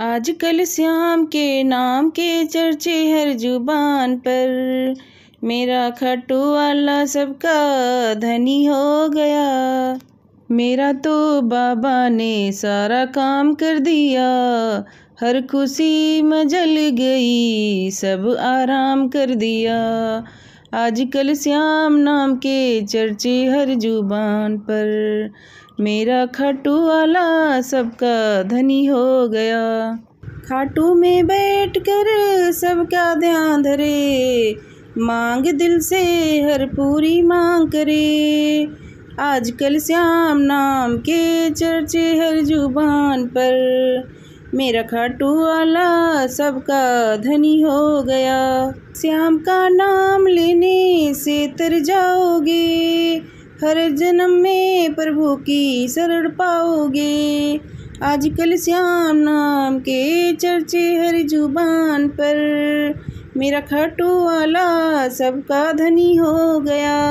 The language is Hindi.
आजकल श्याम के नाम के चर्चे हर जुबान पर मेरा खट्टू वाला सबका धनी हो गया मेरा तो बाबा ने सारा काम कर दिया हर खुशी मजल गई सब आराम कर दिया आजकल श्याम नाम के चर्चे हर जुबान पर मेरा खाटू वाला सबका धनी हो गया खाटू में बैठ कर सबका ध्यान धरे मांग दिल से हर पूरी मांग करे आजकल श्याम नाम के चर्चे हर जुबान पर मेरा खाटू वाला सबका धनी हो गया श्याम का नाम लेने से तर जाओगे हर जन्म में प्रभु की शरण पाओगे आजकल श्याम नाम के चर्चे हर जुबान पर मेरा खाटू वाला सबका धनी हो गया